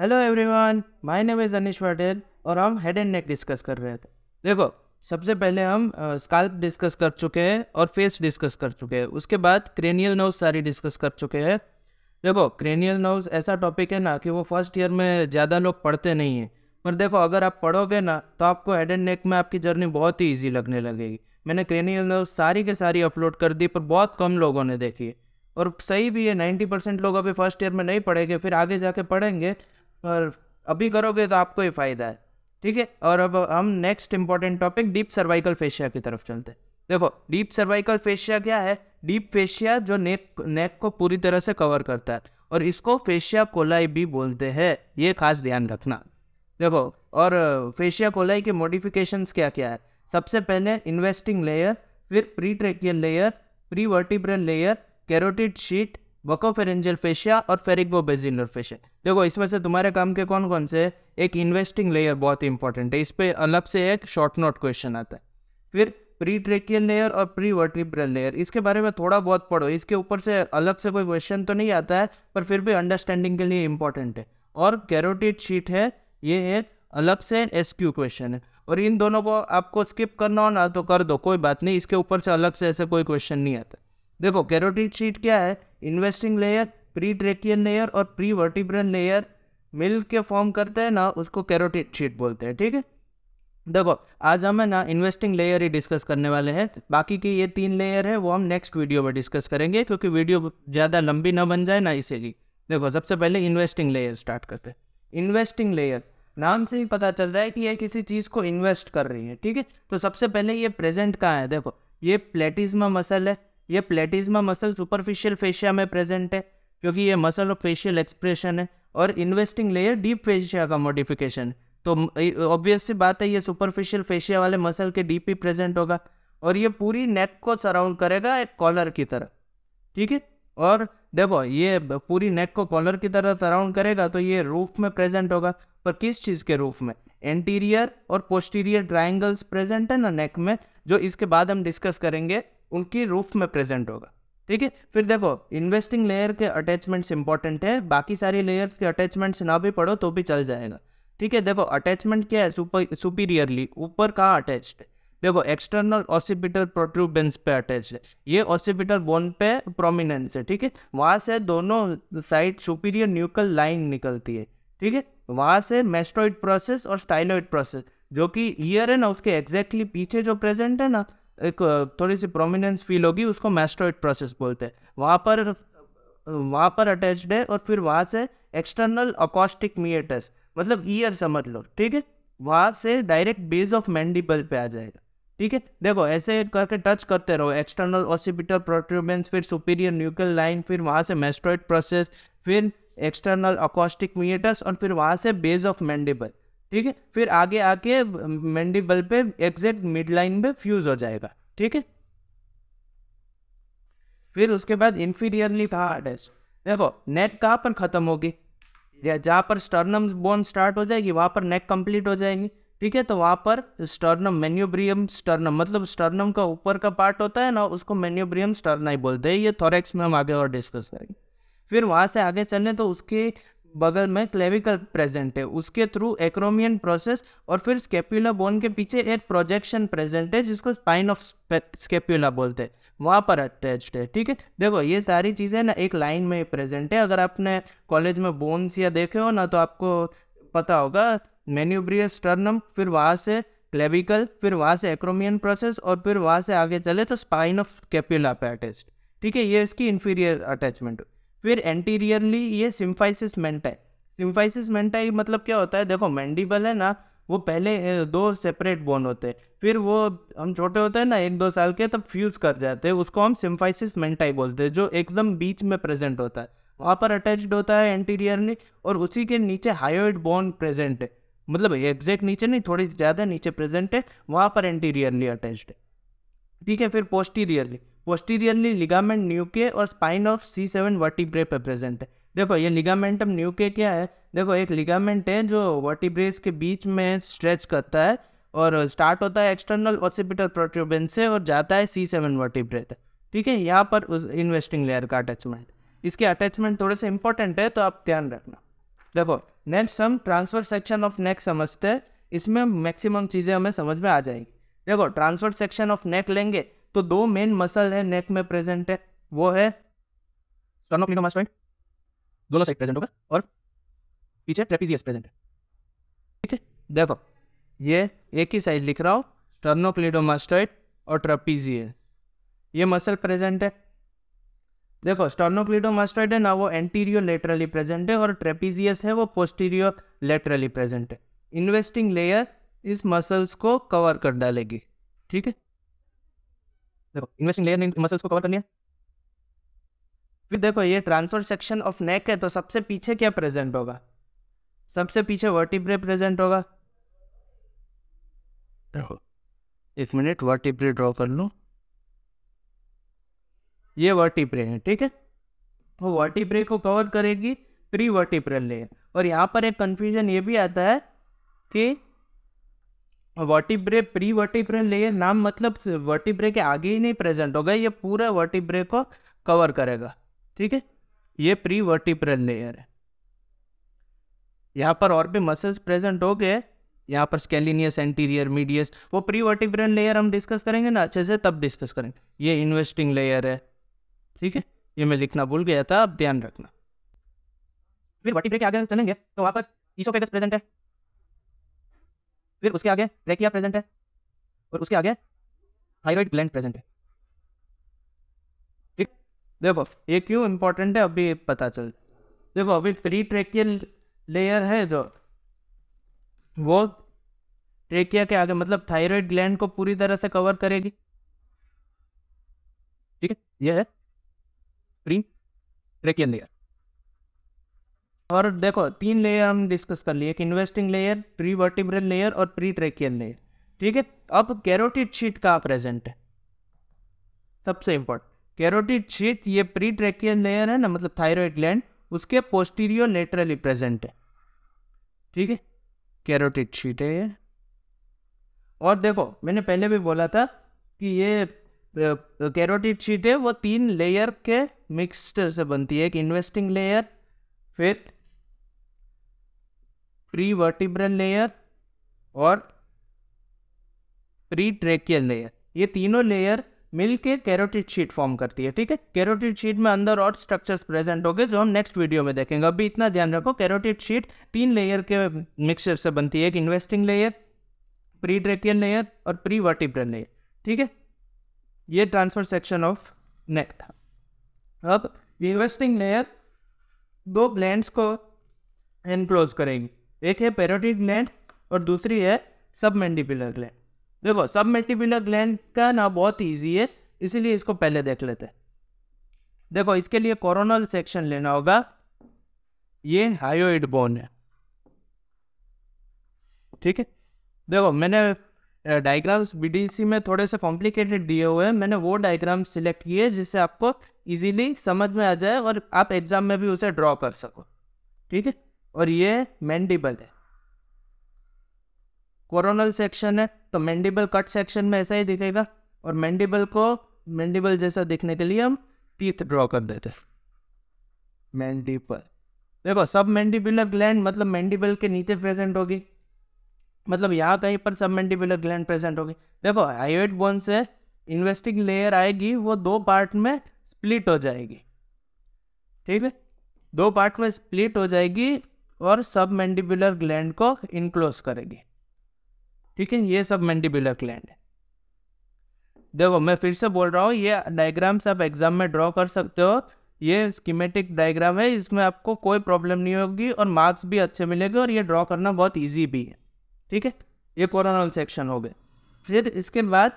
hello everyone my name is Anish Patel और हम head and neck discuss कर रहे थे देखो सबसे पहले हम स्काल्प uh, डिस्कस कर चुके हैं और फेस डिस्कस कर चुके हैं उसके बाद क्रेनियल नोज सारी डिस्कस कर चुके हैं देखो क्रेनियल नोज ऐसा टॉपिक है ना कि वो फर्स्ट ईयर में ज़्यादा लोग पढ़ते नहीं हैं पर देखो अगर आप पढ़ोगे ना तो आपको हेड एंड नेक में आपकी जर्नी बहुत ही ईजी लगने लगेगी मैंने क्रेनियल नर्व सारी के सारी अपलोड कर दी पर बहुत कम लोगों ने देखी है और सही भी है नाइन्टी परसेंट लोग अभी फर्स्ट ईयर में नहीं पढ़ेंगे फिर आगे जाके पढ़ेंगे और अभी करोगे तो आपको ही फ़ायदा है ठीक है और अब हम next important topic deep cervical fascia की तरफ चलते हैं देखो डीप सर्वाइकल फेशिया क्या है डीप फेशिया जो नेक नेक को पूरी तरह से कवर करता है और इसको फेशिया कोलाई भी बोलते हैं ये खास ध्यान रखना देखो और फेशिया कोलाई के मॉडिफिकेशंस क्या क्या है सबसे पहले इन्वेस्टिंग लेयर फिर pretracheal layer prevertebral layer carotid sheath buccopharyngeal fascia और फेरिगो बेजिलर फेशिया देखो इसमें से तुम्हारे काम के कौन कौन से एक इन्वेस्टिंग लेयर बहुत इंपॉर्टेंट है इस पर अलग से एक शॉर्ट नोट क्वेश्चन आता है फिर प्री ट्रेकियल लेयर और प्री वर्टिब्रल लेयर इसके बारे में थोड़ा बहुत पढ़ो इसके ऊपर से अलग से कोई क्वेश्चन तो नहीं आता है पर फिर भी अंडरस्टैंडिंग के लिए इंपॉर्टेंट है और कैरोटिड शीट है ये एक अलग से एस क्यू क्वेश्चन है और इन दोनों को आपको स्किप करना हो ना तो कर दो कोई बात नहीं इसके ऊपर से अलग से ऐसे कोई क्वेश्चन नहीं आता देखो कैरोटिड शीट क्या है investing layer pretracheal layer और प्री वर्टिब्रल लेयर मिल के फॉर्म करते हैं ना उसको कैरोटिड शीट बोलते हैं ठीक है देखो आज हमें ना इन्वेस्टिंग लेयर ही डिस्कस करने वाले हैं बाकी के ये तीन लेयर है वो हम नेक्स्ट वीडियो में डिस्कस करेंगे क्योंकि वीडियो ज़्यादा लंबी ना बन जाए ना इसीलिए देखो सबसे पहले इन्वेस्टिंग लेयर स्टार्ट करते हैं इन्वेस्टिंग लेयर नाम से ही पता चल रहा है कि ये किसी चीज़ को इन्वेस्ट कर रही है ठीक है तो सबसे पहले ये प्रेजेंट कहाँ है देखो ये प्लेटिज्मा मसल है ये प्लेटिज्मा मसल सुपरफिशियल फेशिया में प्रेजेंट है क्योंकि ये मसल और फेशियल एक्सप्रेशन है और इन्वेस्टिंग लेयर डीप फेशिया का मॉडिफिकेशन तो ऑब्वियस सी बात है ये सुपरफिशियल फेशिया वाले मसल के डीप ही प्रेजेंट होगा और ये पूरी नेक को सराउंड करेगा एक कॉलर की तरह ठीक है और देखो ये पूरी नेक को कॉलर की तरह सराउंड करेगा तो ये रूफ में प्रेजेंट होगा पर किस चीज़ के रूफ में एंटीरियर और पोस्टीरियर ट्राइंगल्स प्रेजेंट है ना नेक में जो इसके बाद हम डिस्कस करेंगे उनकी रूफ में प्रेजेंट होगा ठीक है फिर देखो इन्वेस्टिंग लेयर के अटैचमेंट्स इंपॉर्टेंट है बाकी सारी लेयर्स के अटैचमेंट्स ना भी पढ़ो तो भी चल जाएगा ठीक है देखो अटैचमेंट क्या है सुपर सुपीरियरली ऊपर कहाँ अटैच्ड है देखो एक्सटर्नल ऑसिपिटल प्रोट्रूबेंस पे अटैच है ये ऑसिपिटल बोन पे प्रोमिनेंस है ठीक है वहाँ से दोनों साइड सुपीरियर न्यूकल लाइन निकलती है ठीक है वहाँ से मेस्टोइड प्रोसेस और स्टाइलोइड प्रोसेस जो कि ईयर है ना उसके एग्जैक्टली exactly पीछे जो प्रेजेंट है ना एक थोड़ी सी प्रोमिनेंस फील होगी उसको मैस्ट्रोइड प्रोसेस बोलते हैं वहाँ पर वहाँ पर अटैच्ड है और फिर वहाँ से एक्सटर्नल अकॉस्टिक मिएटस मतलब ईयर समझ लो ठीक है वहाँ से डायरेक्ट बेस ऑफ मैंडिबल पे आ जाएगा ठीक है देखो ऐसे करके टच करते रहो एक्सटर्नल ऑसिपिटल प्रोट्रूबेंस फिर सुपीरियर न्यूक्लियर लाइन फिर वहाँ से मेस्ट्रॉइड प्रोसेस फिर एक्सटर्नल अकॉस्टिक मिएटस और फिर वहाँ से बेस ऑफ मैंडिबल ठीक है फिर आगे आके मेंडिबल पे एग्जैक्ट मिड लाइन पे फ्यूज हो जाएगा ठीक है फिर उसके बाद इन्फीरियरली हार्ट है देखो नेक कहाँ पर खत्म होगी या जहाँ पर स्टर्नम बोन स्टार्ट हो जाएगी वहाँ पर नेक कंप्लीट हो जाएगी ठीक है तो वहाँ पर स्टर्नम मेन्यूब्रियम स्टर्नम मतलब स्टर्नम का ऊपर का पार्ट होता है ना उसको मेन्यूब्रियम स्टर्ना ही बोलते हैं ये थोरेक्स में हम आगे और डिस्कस करेंगे फिर वहाँ से आगे चलें तो उसके बगल में क्लेविकल प्रेजेंट है उसके थ्रू एक्रोमियन प्रोसेस और फिर स्केप्यूला बोन के पीछे एक प्रोजेक्शन प्रेजेंट है जिसको स्पाइन ऑफ स्केप्यूला बोलते हैं वहाँ पर अटैच्ड है ठीक है देखो ये सारी चीज़ें ना एक लाइन में प्रेजेंट है अगर आपने कॉलेज में बोन्स या देखे हो ना तो आपको पता होगा मेन्यूब्रियस टर्नम फिर वहाँ से क्लेविकल फिर वहाँ से एक्रोमियन प्रोसेस और फिर वहाँ से आगे चले तो स्पाइन ऑफ कैप्यूला पे अटैच ठीक है ये इसकी इन्फीरियर अटैचमेंट फिर एंटीरियरली ये सिम्फाइसिस मेंटाई सिम्फाइसिस मेंटाई मतलब क्या होता है देखो मैंडिबल है ना वो पहले दो सेपरेट बोन होते हैं फिर वो हम छोटे होते हैं ना एक दो साल के तब फ्यूज कर जाते हैं उसको हम सिम्फाइसिस मेंटाई बोलते हैं जो एकदम बीच में प्रेजेंट होता है वहाँ पर अटैच्ड होता है एंटीरियरली और उसी के नीचे हायोइड बोन प्रेजेंट है मतलब एग्जैक्ट नीचे नहीं थोड़ी ज़्यादा नीचे प्रेजेंट है वहाँ पर एंटीरियरली अटैच्ड है ठीक है फिर पोस्टीरियरली पोस्टीरियरली लिगामेंट न्यूके और spine of C seven vertebrae पर प्रेजेंट है देखो ये लिगामेंटम न्यूके क्या है देखो एक लिगामेंट है जो वर्टिब्रेस के बीच में स्ट्रेच करता है और स्टार्ट होता है एक्सटर्नल ऑसिपिटल प्रोट्रोबेन से और जाता है सी सेवन वर्टिब्रे तक ठीक है यहाँ पर उस इन्वेस्टिंग लेयर का अटैचमेंट इसके अटैचमेंट थोड़े से इंपॉर्टेंट है तो आप ध्यान रखना देखो नेक्स्ट हम ट्रांसफर सेक्शन ऑफ नेक समझते हैं इसमें मैक्सिमम चीज़ें हमें समझ में आ जाएंगी देखो ट्रांसफर सेक्शन ऑफ नेक लेंगे तो दो मेन मसल है नेक में प्रेजेंट है वो है दोनों साइड प्रेजेंट होगा और पीछे ट्रेपीजियस प्रेजेंट है ठीक है देखो ये एक ही साइड लिख रहा हूँ स्टर्नोक्लिडोमास्टॉइड और ये मसल प्रेजेंट है देखो स्टर्नोक्लिडोमास्टॉइड है ना वो एंटीरियो लेटरली प्रेजेंट है और ट्रेपीजियस है वो पोस्टीरियो लेटरली प्रेजेंट है इन्वेस्टिंग लेयर इस मसल्स को कवर कर डालेगी ठीक है देखो इन्वेस्टिंग लेयर मसल्स को कवर करनी है फिर देखो ये ट्रांसफर सेक्शन ऑफ नेक है तो सबसे पीछे क्या प्रेजेंट होगा सबसे पीछे वर्टिब्रे प्रेजेंट होगा देखो एक मिनट वर्टिब्रे ड्रॉ कर लूँ ये वर्टिब्रे है ठीक है वो वर्टिब्रे को कवर करेगी प्री वर्टिब्रे लेयर और यहाँ पर एक कन्फ्यूजन ये भी आता है कि वर्टिब्रे प्री वर्टिब्रे लेयर नाम मतलब वर्टिब्रे के आगे ही नहीं प्रेजेंट होगा ये पूरा वर्टिब्रे को कवर करेगा ठीक है ये प्री वर्टिब्रल लेयर है यहाँ पर और भी मसल्स प्रेजेंट हो गए यहाँ पर स्केलिनियस एंटीरियर मीडियस वो प्री वर्टिब्रल लेयर हम डिस्कस करेंगे ना अच्छे से तब डिस्कस करेंगे ये इन्वेस्टिंग लेयर है ठीक है ये मैं लिखना भूल गया था अब ध्यान रखना फिर वर्टिब्रे के आगे चलेंगे तो वहाँ पर ईसोफेगस प्रेजेंट है फिर उसके आगे ट्रेकिया प्रेजेंट है और उसके आगे थायराइड ग्लैंड प्रेजेंट है ठीक देखो ये क्यों इंपॉर्टेंट है अभी पता चल देखो अभी फ्री ट्रेकियल लेयर है जो वो ट्रेकिया के आगे मतलब थायराइड ग्लैंड को पूरी तरह से कवर करेगी ठीक है यह है प्री ट्रेकियल लेयर और देखो तीन लेयर हम डिस्कस कर लिए एक investing layer prevertebral layer और प्री ट्रेकियल लेयर ठीक है अब कैरोटिड शीट का प्रेजेंट है सबसे इम्पोर्टेंट कैरोटिड शीट ये प्री ट्रेकियल लेयर है ना मतलब थायराइड ग्लैंड उसके पोस्टीरियो लेटरली प्रेजेंट है ठीक है कैरोटिड शीट है ये और देखो मैंने पहले भी बोला था कि ये कैरोटिड शीट है वो तीन लेयर के मिक्सचर से बनती है एक इन्वेस्टिंग लेयर फिर प्री वर्टिब्रल लेयर और प्री ट्रेकियल लेयर ये तीनों लेयर मिलके कैरोटिड शीट फॉर्म करती है ठीक है कैरोटिड शीट में अंदर और स्ट्रक्चर्स प्रेजेंट होंगे जो हम नेक्स्ट वीडियो में देखेंगे अभी इतना ध्यान रखो कैरोटिड शीट तीन लेयर के मिक्सचर से बनती है एक investing layer pretracheal layer और प्री वर्टिब्रल लेयर ठीक है ये ट्रांसफर सेक्शन ऑफ नेक था अब इन्वेस्टिंग लेयर दो ब्लैंड को एनक्लोज करेंगे एक है पेरोटिड ग्लैंड और दूसरी है सब मैंडिपुलर ग्लैंड देखो सब मेंडिपुलर ग्लैंड का ना बहुत ईजी है इसीलिए इसको पहले देख लेते हैं देखो इसके लिए कोरोनल सेक्शन लेना होगा ये हायोइड बोन है ठीक है देखो मैंने डायग्राम्स बीडीसी में थोड़े से कॉम्प्लिकेटेड दिए हुए हैं मैंने वो डायग्राम सिलेक्ट किए जिससे आपको इजीली समझ में आ जाए और आप एग्जाम में भी उसे ड्रॉ कर सको ठीक है और ये मैंडिबल है कोरोनल सेक्शन है तो मैंडिबल कट सेक्शन में ऐसा ही दिखेगा और मैंडिबल को मैंडिबल जैसा दिखने के लिए हम टीथ ड्रॉ कर देते हैं मैंडिबल देखो सब मैंडिबुलर ग्लैंड मतलब मैंडिबल के नीचे प्रेजेंट होगी मतलब यहाँ कहीं पर सब मैंडिबुलर ग्लैंड प्रेजेंट होगी देखो हाइवेट बोन से इन्वेस्टिंग लेयर आएगी वो दो पार्ट में स्प्लिट हो जाएगी ठीक है दो पार्ट में स्प्लिट हो जाएगी और सब मैंडिबुलर ग्लैंड को इनक्लोज करेगी ठीक है ये सब मैंडिबुलर ग्लैंड है देखो मैं फिर से बोल रहा हूँ ये डायग्राम्स आप एग्जाम में ड्रॉ कर सकते हो ये स्कीमेटिक डायग्राम है इसमें आपको कोई प्रॉब्लम नहीं होगी और मार्क्स भी अच्छे मिलेंगे और ये ड्रॉ करना बहुत ईजी भी है ठीक है ये कोरोनल सेक्शन हो गए फिर इसके बाद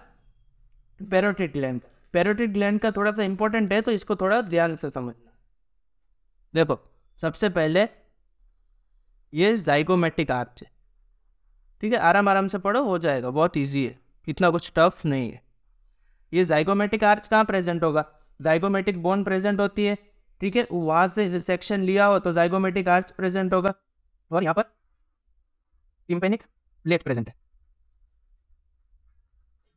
पैरोटिड ग्लैंड पैरोटिड ग्लैंड का थोड़ा सा इंपॉर्टेंट है तो इसको थोड़ा ध्यान से समझना देखो सबसे पहले ये जाइगोमेटिक आर्च है ठीक है आराम आराम से पढ़ो हो जाएगा बहुत ईजी है इतना कुछ टफ नहीं है ये जाइगोमेटिक आर्च कहाँ प्रेजेंट होगा जाइगोमेटिक बोन प्रेजेंट होती है ठीक है वहाँ से सेक्शन लिया हो तो जाइगोमेटिक आर्च प्रेजेंट होगा और यहाँ पर टिम्पेनिक प्लेट प्रेजेंट है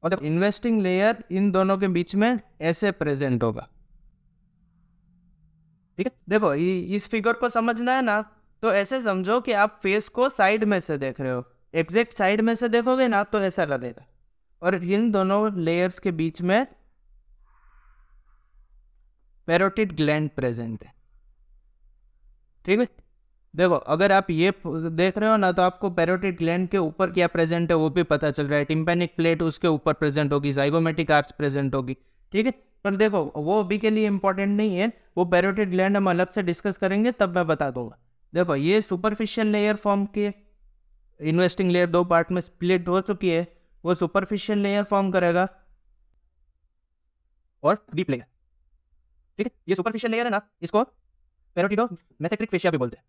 मतलब इन्वेस्टिंग लेयर इन दोनों के बीच में ऐसे प्रेजेंट होगा ठीक है देखो इस फिगर को समझना है ना तो ऐसे समझो कि आप फेस को साइड में से देख रहे हो एग्जैक्ट साइड में से देखोगे ना तो ऐसा लगेगा और इन दोनों लेयर्स के बीच में पेरोटिड ग्लैंड प्रेजेंट है ठीक है देखो अगर आप ये देख रहे हो ना तो आपको पेरोटिड ग्लैंड के ऊपर क्या प्रेजेंट है वो भी पता चल रहा है टिम्पेनिक प्लेट उसके ऊपर प्रेजेंट होगी जाइगोमेटिक आर्ट्स प्रेजेंट होगी ठीक है पर देखो वो अभी के लिए इंपॉर्टेंट नहीं है वो पैरोटिड ग्लैंड हम अलग से डिस्कस करेंगे तब मैं बता दूंगा देखो ये सुपरफिशियल लेयर फॉर्म किए इन्वेस्टिंग लेयर दो पार्ट में स्प्लिट हो चुकी है वो सुपरफिशियल लेयर फॉर्म करेगा और डीप लेयर ठीक है ये सुपरफिशियल लेयर है ना इसको पेरोटिडो मेसेट्रिक फेशिया भी बोलते हैं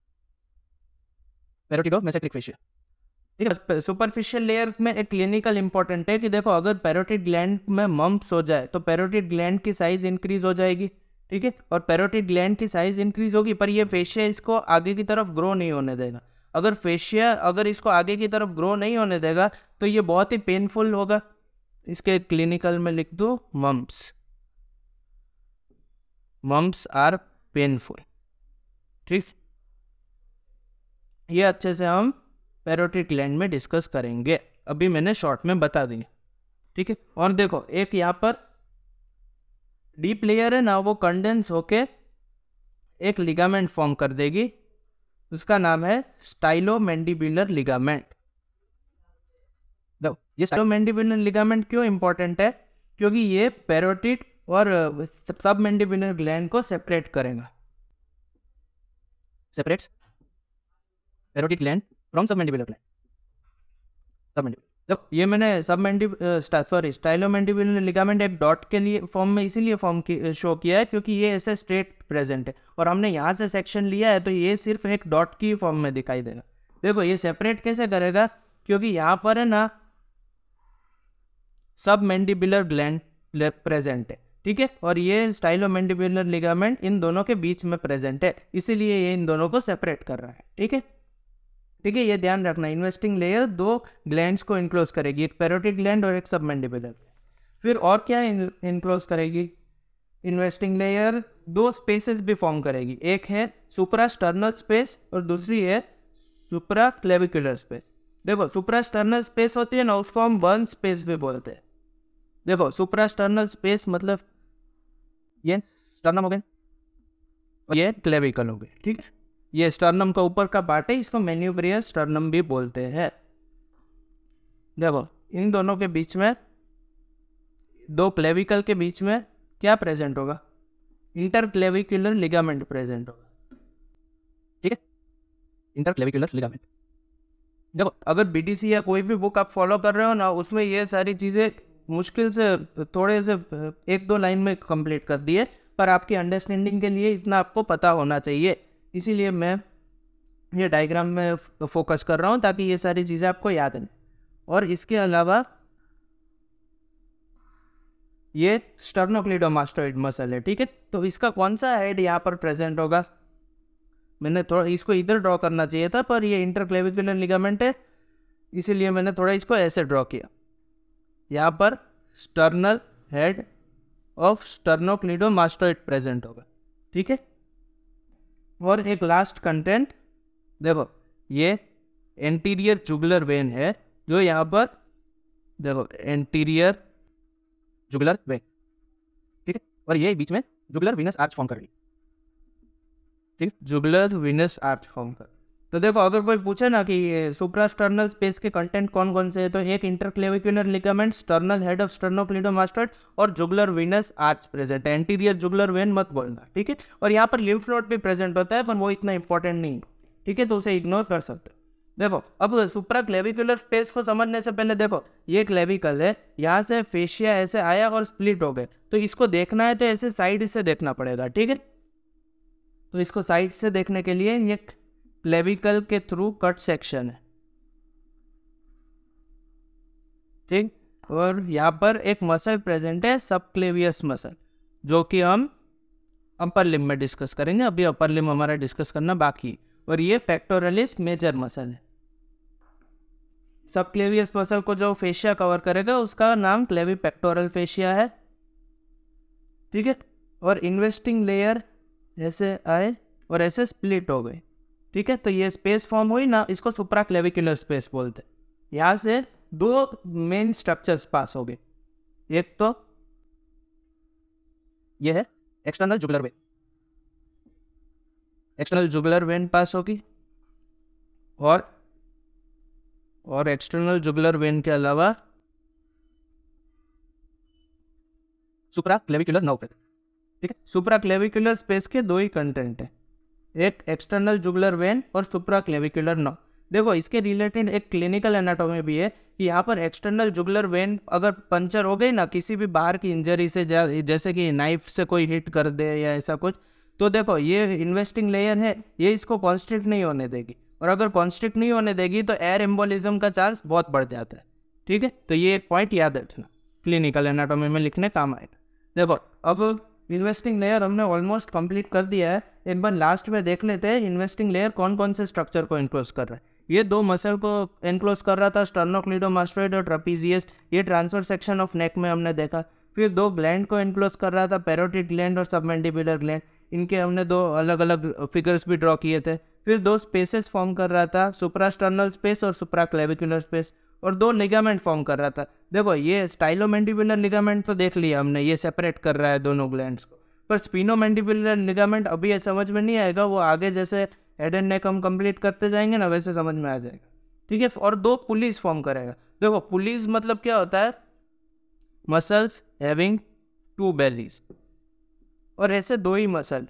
पेरोटिडो मेसेट्रिक फेशिया ठीक है सुपरफिशियल लेयर में एक क्लिनिकल इंपॉर्टेंट है कि देखो अगर पेरोटिड ग्लैंड में मम्प्स हो जाए तो पेरोटिड ग्लैंड की साइज इंक्रीज हो जाएगी ठीक है और पेरोटिड ग्लैंड की साइज इंक्रीज होगी पर ये फेशिया इसको आगे की तरफ ग्रो नहीं होने देगा अगर फेशिया अगर इसको आगे की तरफ ग्रो नहीं होने देगा तो ये बहुत ही पेनफुल होगा इसके क्लिनिकल में लिख दो मम्प्स मम्प्स आर पेनफुल ठीक ये अच्छे से हम पेरोटिड ग्लैंड में डिस्कस करेंगे अभी मैंने शॉर्ट में बता दी ठीक है और देखो एक यहाँ पर डीप लेयर है ना वो कंडेंस होके एक लिगामेंट फॉर्म कर देगी उसका नाम है स्टाइलोमेंडिबुलर लिगामेंट ये स्टाइलोमेंडिबुलर लिगामेंट क्यों इंपॉर्टेंट है क्योंकि ये पेरोटिड और सब मैंडिबुलर ग्लैंड को सेपरेट करेगा separate parotid gland from submandibular gland submandibular जब ये मैंने submandibular sorry stylomandibular ligament एक डॉट के लिए फॉर्म में इसीलिए फॉर्म की, शो किया है क्योंकि ये ऐसे स्ट्रेट प्रेजेंट है और हमने यहाँ से सेक्शन लिया है तो ये सिर्फ एक डॉट की फॉर्म में दिखाई देगा देखो ये सेपरेट कैसे करेगा क्योंकि यहाँ पर है ना सब मैंडिबुलर ग्लैंड प्रेजेंट है ठीक है और ये स्टाइलोमेंडिबुलर लिगामेंट इन दोनों के बीच में प्रेजेंट है इसीलिए ये इन दोनों को सेपरेट कर रहा है ठीक है ठीक है ये ध्यान रखना इन्वेस्टिंग लेयर दो ग्लैंड को इनक्लोज करेगी एक पेरोटिक ग्लैंड और एक सबमेंडिबुलर फिर और क्या इनक्लोज करेगी इन्वेस्टिंग लेयर दो स्पेसेस भी फॉर्म करेगी एक है स्टर्नल स्पेस और दूसरी है सुपरा क्लेविकुलर स्पेस देखो स्टर्नल स्पेस होती है ना उसको हम वन स्पेस भी बोलते हैं देखो स्टर्नल स्पेस मतलब ये स्टर्नम हो गए ये क्लेविकल हो गए ठीक है ये स्टर्नम का ऊपर का पार्ट है इसको मेन्यूब्रियर स्टर्नम भी बोलते हैं देखो इन दोनों के बीच में दो क्लेविकल के बीच में क्या प्रेजेंट होगा इंटरक्लेविकुलर लिगामेंट प्रेजेंट होगा ठीक है इंटरक्लेविकुलर लिगामेंट देखो अगर बीटीसी या कोई भी बुक आप फॉलो कर रहे हो ना उसमें ये सारी चीज़ें मुश्किल से थोड़े से एक दो लाइन में कंप्लीट कर दिए पर आपकी अंडरस्टैंडिंग के लिए इतना आपको पता होना चाहिए इसीलिए मैं ये डायग्राम में फोकस कर रहा हूँ ताकि ये सारी चीज़ें आपको याद रहें और इसके अलावा ये स्टर्नोक्लिडोमास्टोइड मसल है ठीक है तो इसका कौन सा हेड यहाँ पर प्रेजेंट होगा मैंने थोड़ा इसको इधर ड्रॉ करना चाहिए था पर ये इंटरक्लेविकुलर लिगामेंट है इसीलिए मैंने थोड़ा इसको ऐसे ड्रॉ किया यहाँ पर sternal head of sternocleidomastoid present होगा ठीक है और एक लास्ट कंटेंट देखो ये एंटीरियर जुगलर वेन है जो यहाँ पर देखो एंटीरियर जुगलर वेन ठीक है और ये बीच में जुगलर विनस आर्च फॉर्म कर ली ठीक जुगलर विनस आर्च फॉर्म कर तो देखो अगर कोई पूछे ना कि सुप्रा स्टर्नल स्पेस के कंटेंट कौन कौन से है तो एक interclavicular ligament sternal head of mastoid और जुगलर वीनस आज प्रेजेंट है एंटीरियर जुगलर वेन मत बोलना ठीक है और यहाँ पर लिम्फ नोड भी प्रेजेंट होता है पर वो इतना इंपॉर्टेंट नहीं ठीक है तो उसे इग्नोर कर सकते देखो अब सुप्रा क्लेविकुलर स्पेस को समझने से पहले देखो ये क्लेविकल है यहाँ से फेशिया ऐसे आया और स्प्लिट हो गए तो इसको देखना है तो ऐसे साइड से देखना पड़ेगा ठीक है तो इसको साइड से देखने के लिए ये क्लेविकल के थ्रू कट सेक्शन है ठीक और यहाँ पर एक मसल प्रेजेंट है सबक्लेवियस मसल जो कि हम अपर लिम में डिस्कस करेंगे अभी अपर लिम हमारा डिस्कस करना बाकी और ये फैक्टोरलिस मेजर मसल है सबक्लेवियस मसल को जो फेशिया कवर करेगा उसका नाम क्लेवी पैक्टोरल फेशिया है ठीक है और इन्वेस्टिंग लेयर ऐसे आए और ऐसे स्प्लिट हो गए ठीक है तो ये स्पेस फॉर्म हुई ना इसको सुप्रा क्लेविकुलर स्पेस बोलते हैं यहाँ से दो मेन स्ट्रक्चर्स पास हो गए एक तो ये है external jugular vein external jugular vein pass होगी और और एक्सटर्नल जुगलर वेन के अलावा सुप्रा क्लेविकुलर नाउ ठीक है सुप्रा क्लेविकुलर स्पेस के दो ही कंटेंट है एक एक्सटर्नल जुगुलर वेन और सुप्रा क्लेविकुलर नर्व देखो इसके रिलेटेड एक क्लिनिकल एनाटोमी भी है कि यहाँ पर एक्सटर्नल जुगुलर वेन अगर पंचर हो गई ना किसी भी बाहर की इंजरी से जैसे कि नाइफ से कोई हिट कर दे या ऐसा कुछ तो देखो ये इन्वेस्टिंग लेयर है ये इसको कॉन्स्ट्रिक्ट नहीं होने देगी और अगर कॉन्स्ट्रिक्ट नहीं होने देगी तो एयर एम्बोलिज्म का चांस बहुत बढ़ जाता है ठीक है तो ये एक पॉइंट याद रखना क्लिनिकल एनाटोमी में लिखने काम आएगा देखो अब इन्वेस्टिंग लेयर हमने ऑलमोस्ट कंप्लीट कर दिया है एक बार लास्ट में देख लेते हैं इन्वेस्टिंग लेयर कौन कौन से स्ट्रक्चर को इंक्लोज कर रहा है ये दो मसल को इन्क्लोज कर रहा था स्टर्नोक्लिडो मास्टोइड और ट्रपीजियस्ट ये ट्रांसफर सेक्शन ऑफ नेक में हमने देखा फिर दो ग्लैंड को इन्क्लोज कर रहा था पेरोटिड ग्लैंड और सबमेंडिबुलर ग्लैंड इनके हमने दो अलग अलग फिगर्स भी ड्रॉ किए थे फिर दो स्पेसेस फॉर्म कर रहा था सुप्रास्टर्नल स्पेस और सुप्रा क्लेविकुलर स्पेस और दो निगामेंट फॉर्म कर रहा था देखो ये स्टाइलोमेंडिबुलर निगामेंट तो देख लिया हमने ये सेपरेट कर रहा है दोनों ग्लैंड्स को पर स्पिनोमेंडिबुलर निगामेंट अभी समझ में नहीं आएगा वो आगे जैसे हेड एंड नेक हम कंप्लीट करते जाएंगे ना वैसे समझ में आ जाएगा ठीक है और दो पुलिस फॉर्म करेगा देखो पुलिस मतलब क्या होता है मसल्स हैविंग टू बेलीज और ऐसे दो ही मसल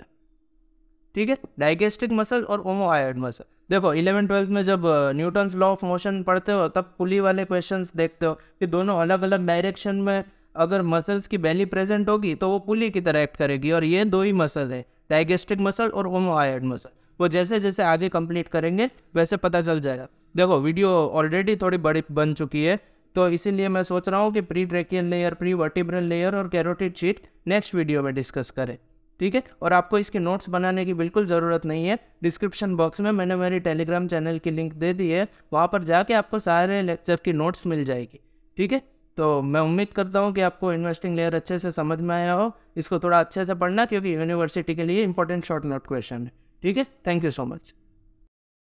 ठीक है डाइजेस्टिक मसल और ओमोहाइड मसल देखो इलेवन ट्वेल्थ में जब न्यूटन्स लॉ ऑफ मोशन पढ़ते हो तब पुली वाले क्वेश्चन देखते हो कि दोनों अलग अलग डायरेक्शन में अगर मसल्स की बैली प्रेजेंट होगी तो वो पुली की तरह एक्ट करेगी और ये दो ही मसल है डाइगेस्टिक मसल और ओमोआयड मसल वो जैसे जैसे आगे कंप्लीट करेंगे वैसे पता चल जाएगा देखो वीडियो ऑलरेडी थोड़ी बड़ी बन चुकी है तो इसीलिए मैं सोच रहा हूँ कि pretracheal layer prevertebral layer और कैरोटिड शीट नेक्स्ट वीडियो में डिस्कस करें ठीक है और आपको इसके नोट्स बनाने की बिल्कुल ज़रूरत नहीं है डिस्क्रिप्शन बॉक्स में मैंने मेरी टेलीग्राम चैनल की लिंक दे दी है वहाँ पर जाके आपको सारे लेक्चर की नोट्स मिल जाएगी ठीक है तो मैं उम्मीद करता हूँ कि आपको इन्वेस्टिंग लेयर अच्छे से समझ में आया हो इसको थोड़ा अच्छे से पढ़ना क्योंकि यूनिवर्सिटी के लिए इंपॉर्टेंट शॉर्ट नोट क्वेश्चन है ठीक है थैंक यू सो मच